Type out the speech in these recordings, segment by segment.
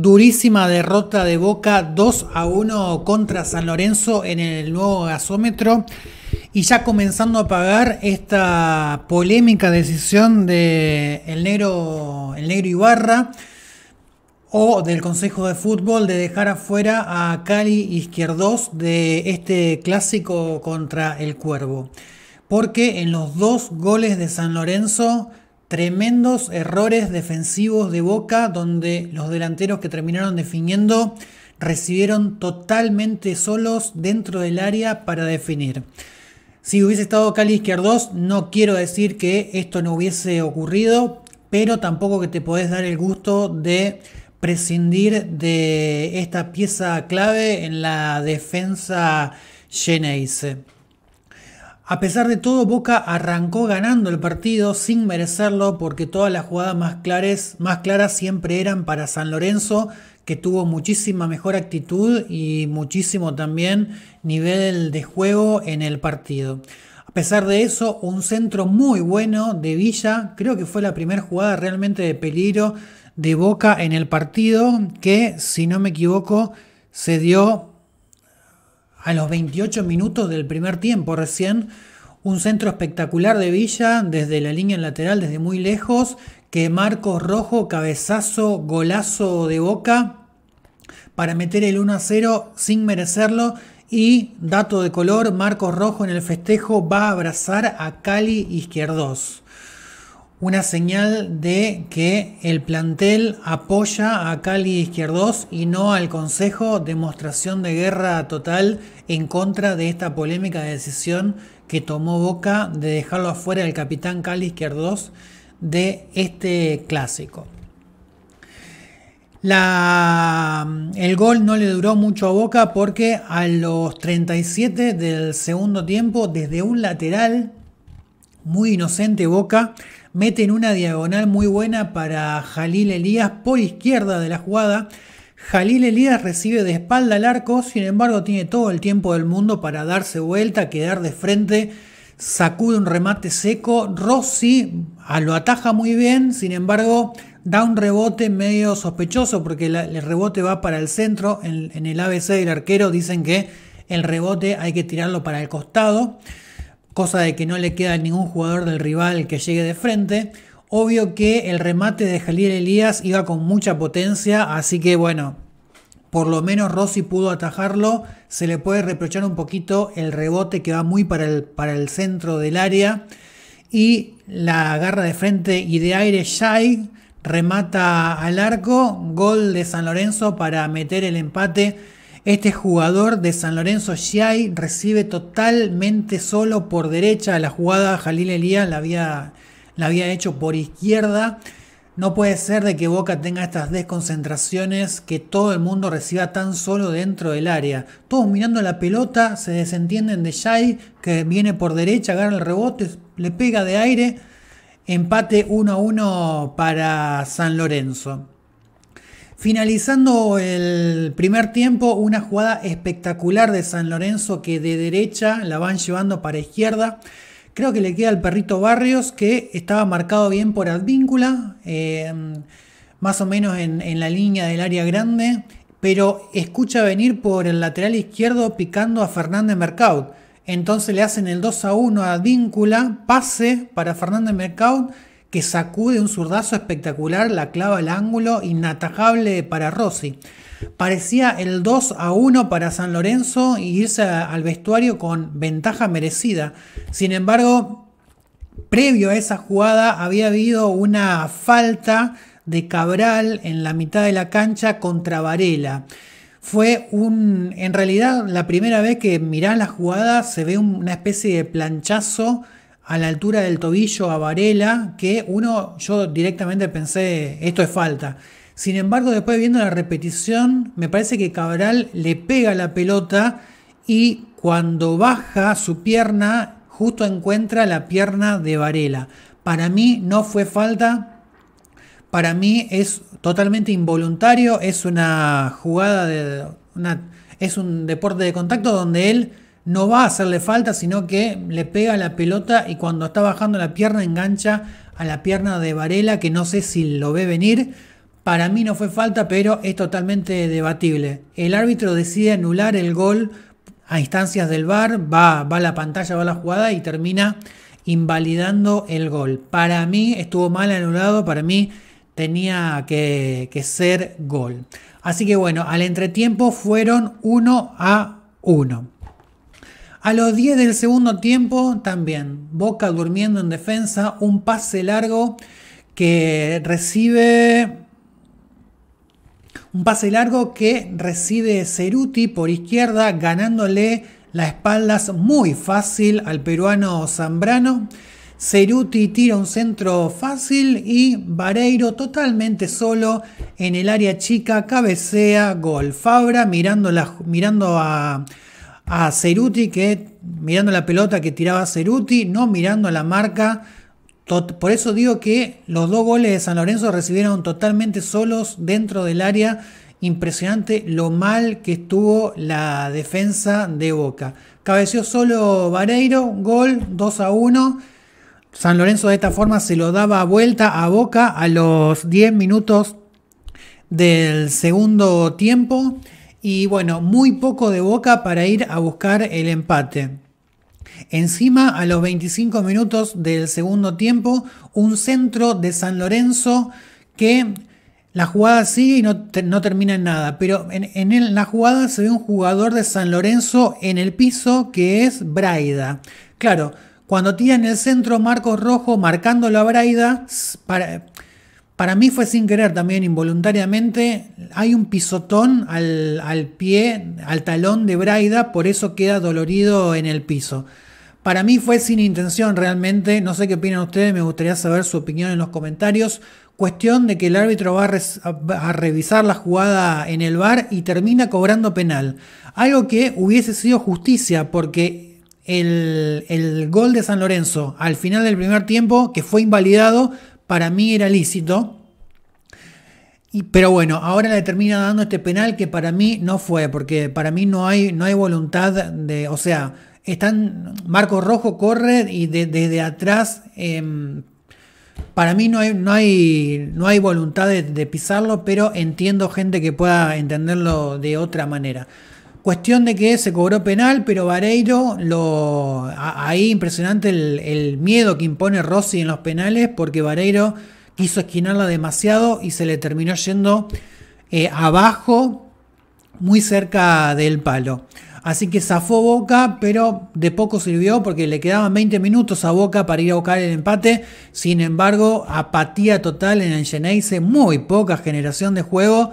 Durísima derrota de Boca 2 a 1 contra San Lorenzo en el nuevo gasómetro. Y ya comenzando a pagar esta polémica decisión de el negro, el negro Ibarra o del Consejo de Fútbol de dejar afuera a Cali Izquierdos de este clásico contra el Cuervo. Porque en los dos goles de San Lorenzo tremendos errores defensivos de Boca, donde los delanteros que terminaron definiendo recibieron totalmente solos dentro del área para definir. Si hubiese estado Cali Izquierdos, no quiero decir que esto no hubiese ocurrido, pero tampoco que te podés dar el gusto de prescindir de esta pieza clave en la defensa Geneise. A pesar de todo, Boca arrancó ganando el partido sin merecerlo porque todas las jugadas más, más claras siempre eran para San Lorenzo, que tuvo muchísima mejor actitud y muchísimo también nivel de juego en el partido. A pesar de eso, un centro muy bueno de Villa, creo que fue la primera jugada realmente de peligro de Boca en el partido, que si no me equivoco se dio a los 28 minutos del primer tiempo recién. Un centro espectacular de Villa desde la línea lateral, desde muy lejos, que Marcos Rojo, cabezazo, golazo de boca para meter el 1 a 0 sin merecerlo. Y dato de color, Marcos Rojo en el festejo va a abrazar a Cali Izquierdos una señal de que el plantel apoya a Cali Izquierdos y no al Consejo, demostración de guerra total en contra de esta polémica decisión que tomó Boca de dejarlo afuera el capitán Cali Izquierdos de este clásico. La, el gol no le duró mucho a Boca porque a los 37 del segundo tiempo, desde un lateral muy inocente Boca, en una diagonal muy buena para Jalil Elías por izquierda de la jugada. Jalil Elías recibe de espalda al arco, sin embargo tiene todo el tiempo del mundo para darse vuelta, quedar de frente, sacude un remate seco, Rossi ah, lo ataja muy bien, sin embargo da un rebote medio sospechoso porque el rebote va para el centro, en el ABC del arquero dicen que el rebote hay que tirarlo para el costado cosa de que no le queda ningún jugador del rival que llegue de frente. Obvio que el remate de Jalil Elías iba con mucha potencia, así que bueno, por lo menos Rossi pudo atajarlo. Se le puede reprochar un poquito el rebote que va muy para el, para el centro del área. Y la garra de frente y de aire Shai remata al arco. Gol de San Lorenzo para meter el empate este jugador de San Lorenzo Shiai recibe totalmente solo por derecha la jugada. Jalil Elías la había, la había hecho por izquierda. No puede ser de que Boca tenga estas desconcentraciones, que todo el mundo reciba tan solo dentro del área. Todos mirando la pelota, se desentienden de Jai, que viene por derecha, agarra el rebote, le pega de aire. Empate 1 a 1 para San Lorenzo. Finalizando el primer tiempo, una jugada espectacular de San Lorenzo que de derecha la van llevando para izquierda. Creo que le queda al perrito Barrios que estaba marcado bien por Advíncula, eh, más o menos en, en la línea del área grande, pero escucha venir por el lateral izquierdo picando a Fernández Mercaud. Entonces le hacen el 2 a 1 a Advíncula, pase para Fernández Mercaud que sacude un zurdazo espectacular, la clava al ángulo, inatajable para Rossi. Parecía el 2 a 1 para San Lorenzo y irse al vestuario con ventaja merecida. Sin embargo, previo a esa jugada había habido una falta de Cabral en la mitad de la cancha contra Varela. Fue un, en realidad, la primera vez que mirás la jugada se ve una especie de planchazo a la altura del tobillo a Varela, que uno, yo directamente pensé, esto es falta. Sin embargo, después viendo la repetición, me parece que Cabral le pega la pelota y cuando baja su pierna, justo encuentra la pierna de Varela. Para mí no fue falta, para mí es totalmente involuntario, es una jugada de... es un deporte de contacto donde él no va a hacerle falta, sino que le pega la pelota y cuando está bajando la pierna engancha a la pierna de Varela, que no sé si lo ve venir. Para mí no fue falta, pero es totalmente debatible. El árbitro decide anular el gol a instancias del VAR, va, va a la pantalla, va a la jugada y termina invalidando el gol. Para mí estuvo mal anulado, para mí tenía que, que ser gol. Así que bueno, al entretiempo fueron 1 a 1. A los 10 del segundo tiempo también, Boca durmiendo en defensa, un pase largo que recibe... Un pase largo que recibe Ceruti por izquierda, ganándole las espaldas muy fácil al peruano Zambrano. Ceruti tira un centro fácil y Vareiro totalmente solo en el área chica, cabecea, gol. Fabra mirando a a Ceruti que mirando la pelota que tiraba Ceruti, no mirando la marca. Por eso digo que los dos goles de San Lorenzo recibieron totalmente solos dentro del área. Impresionante lo mal que estuvo la defensa de Boca. Cabeció solo Vareiro, gol 2 a 1. San Lorenzo de esta forma se lo daba vuelta a Boca a los 10 minutos del segundo tiempo. Y bueno, muy poco de boca para ir a buscar el empate. Encima, a los 25 minutos del segundo tiempo, un centro de San Lorenzo que la jugada sigue y no, termina en nada. Pero en, la jugada se ve un jugador de San Lorenzo en el piso que es Braida. Claro, cuando tira en el centro Marcos Rojo marcándolo a Braida, para, para mí fue sin querer también, involuntariamente. Hay un pisotón al, pie, al talón de Braida, por eso queda dolorido en el piso. Para mí fue sin intención realmente, no sé qué opinan ustedes, me gustaría saber su opinión en los comentarios. Cuestión de que el árbitro va a, revisar la jugada en el bar y termina cobrando penal. Algo que hubiese sido justicia porque el, el gol de San Lorenzo al final del primer tiempo, que fue invalidado, para mí era lícito. Y, pero bueno, ahora le termina dando este penal que para mí no fue, porque para mí no hay, no hay voluntad de, o sea, están, Marco Rojo corre y desde atrás, em, para mí no hay, no hay, no hay voluntad de pisarlo, pero entiendo gente que pueda entenderlo de otra manera. Cuestión de que se cobró penal, pero Vareiro, lo, ahí impresionante el, miedo que impone Rossi en los penales, porque Vareiro quiso esquinarla demasiado y se le terminó yendo eh, abajo, muy cerca del palo. Así que zafó Boca, pero de poco sirvió porque le quedaban 20 minutos a Boca para ir a buscar el empate. Sin embargo, apatía total en el Geneise, muy poca generación de juego.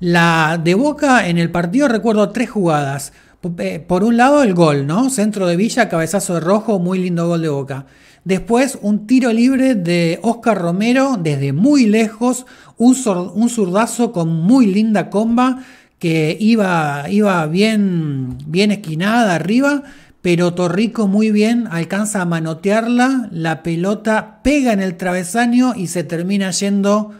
La de Boca en el partido recuerdo tres jugadas. Eh, por un lado el gol, ¿no? Centro de Villa, cabezazo de rojo, muy lindo gol de Boca. Después un tiro libre de Oscar Romero desde muy lejos, un, zurdazo con muy linda comba que iba, iba bien, bien esquinada arriba, pero Torrico muy bien alcanza a manotearla, la pelota pega en el travesaño y se termina yendo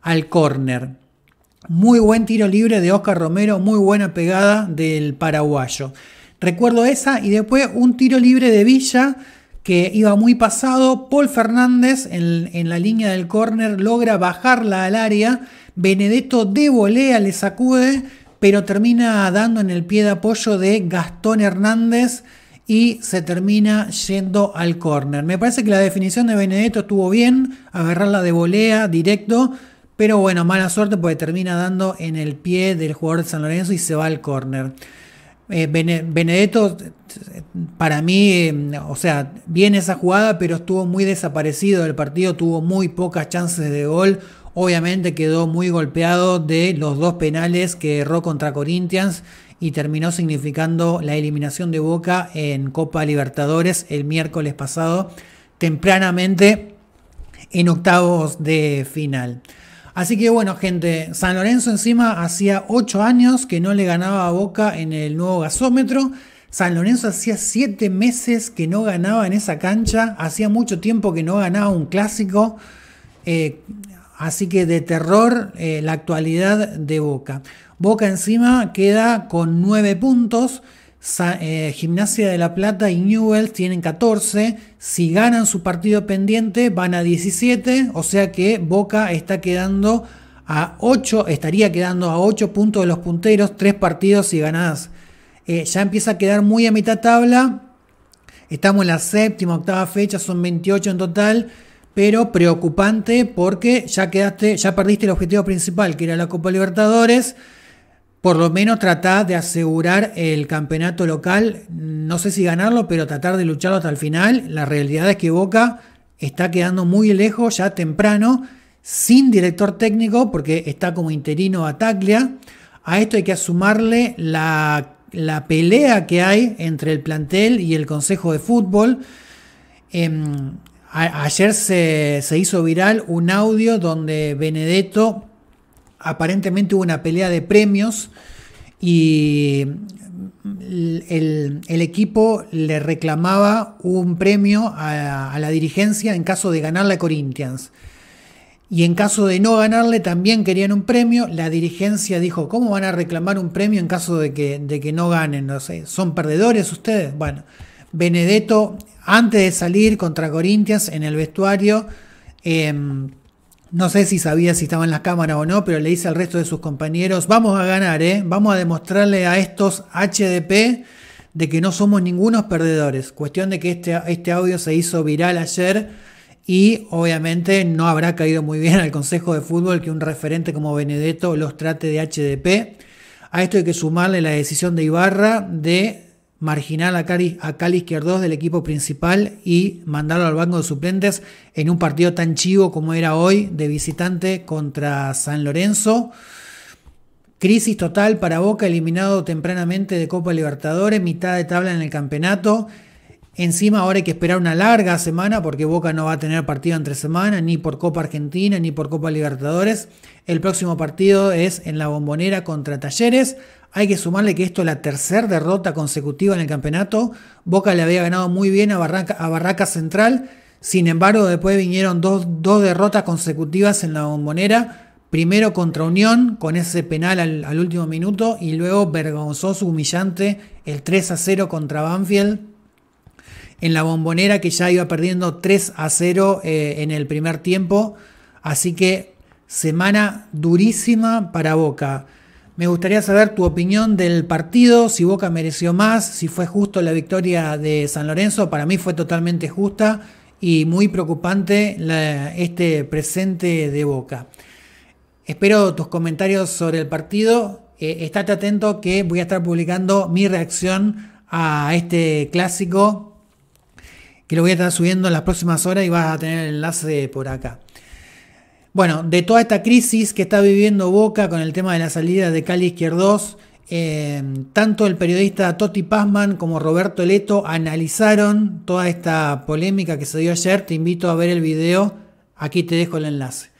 al córner. Muy buen tiro libre de Oscar Romero, muy buena pegada del paraguayo. Recuerdo esa y después un tiro libre de Villa que iba muy pasado. Paul Fernández en, la línea del córner logra bajarla al área. Benedetto de volea le sacude, pero termina dando en el pie de apoyo de Gastón Hernández y se termina yendo al córner. Me parece que la definición de Benedetto estuvo bien, agarrarla de volea directo pero bueno, mala suerte porque termina dando en el pie del jugador de San Lorenzo y se va al córner. Eh, Benedetto, eh, para mí, eh, o sea, viene esa jugada, pero estuvo muy desaparecido del partido, tuvo muy pocas chances de gol. Obviamente quedó muy golpeado de los dos penales que erró contra Corinthians y terminó significando la eliminación de Boca en Copa Libertadores el miércoles pasado, tempranamente en octavos de final. Así que bueno, gente, San Lorenzo encima hacía 8 años que no le ganaba a Boca en el nuevo gasómetro. San Lorenzo hacía 7 meses que no ganaba en esa cancha. Hacía mucho tiempo que no ganaba un clásico. Eh, así que de terror eh, la actualidad de Boca. Boca encima queda con 9 puntos. Eh, Gimnasia de La Plata y Newell tienen 14. Si ganan su partido pendiente van a 17. O sea que Boca está quedando a 8. Estaría quedando a 8 puntos de los punteros. 3 partidos y ganadas... Eh, ya empieza a quedar muy a mitad tabla. Estamos en la séptima, octava fecha. Son 28 en total. Pero preocupante porque ya quedaste, ya perdiste el objetivo principal, que era la Copa Libertadores por lo menos tratar de asegurar el campeonato local, no sé si ganarlo, pero tratar de lucharlo hasta el final. La realidad es que Boca está quedando muy lejos ya temprano, sin director técnico, porque está como interino a Taglia. A esto hay que sumarle la, pelea que hay entre el plantel y el Consejo de Fútbol. Em, ayer se, se hizo viral un audio donde Benedetto aparentemente hubo una pelea de premios y el, equipo le reclamaba un premio a, la dirigencia en caso de ganarle la Corinthians. Y en caso de no ganarle también querían un premio. La dirigencia dijo, ¿cómo van a reclamar un premio en caso de que, de que no ganen? No sé, ¿Son perdedores ustedes? Bueno, Benedetto, antes de salir contra Corinthians en el vestuario, em, no sé si sabía si estaba en la cámara o no, pero le dice al resto de sus compañeros, vamos a ganar, ¿eh? vamos a demostrarle a estos HDP de que no somos ningunos perdedores. Cuestión de que este, este audio se hizo viral ayer y obviamente no habrá caído muy bien al Consejo de Fútbol que un referente como Benedetto los trate de HDP. A esto hay que sumarle la decisión de Ibarra de Marginal a Cali, a Cali Izquierdos del equipo principal y mandarlo al banco de suplentes en un partido tan chivo como era hoy de visitante contra San Lorenzo. Crisis total para Boca, eliminado tempranamente de Copa Libertadores, mitad de tabla en el campeonato. Encima ahora hay que esperar una larga semana porque Boca no va a tener partido entre semana, ni por Copa Argentina, ni por Copa Libertadores. El próximo partido es en la Bombonera contra Talleres. Hay que sumarle que esto es la tercera derrota consecutiva en el campeonato. Boca le había ganado muy bien a, Barraca, Central. Sin embargo, después vinieron dos, derrotas consecutivas en la bombonera. Primero contra Unión, con ese penal al, último minuto, y luego vergonzoso, humillante, el 3 a 0 contra Banfield. En la bombonera que ya iba perdiendo 3 a 0 eh, en el primer tiempo. Así que semana durísima para Boca. Me gustaría saber tu opinión del partido, si Boca mereció más, si fue justo la victoria de San Lorenzo. Para mí fue totalmente justa y muy preocupante este presente de Boca. Espero tus comentarios sobre el partido. Eh, estate atento que voy a estar publicando mi reacción a este clásico que lo voy a estar subiendo en las próximas horas y vas a tener el enlace por acá. Bueno, de toda esta crisis que está viviendo Boca con el tema de la salida de Cali Izquierdos, eh, tanto el periodista Toti Pazman como Roberto Leto analizaron toda esta polémica que se dio ayer. Te invito a ver el video. Aquí te dejo el enlace.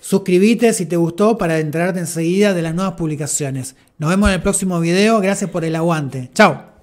Suscríbete si te gustó para enterarte enseguida de las nuevas publicaciones. Nos vemos en el próximo video. Gracias por el aguante. Chao.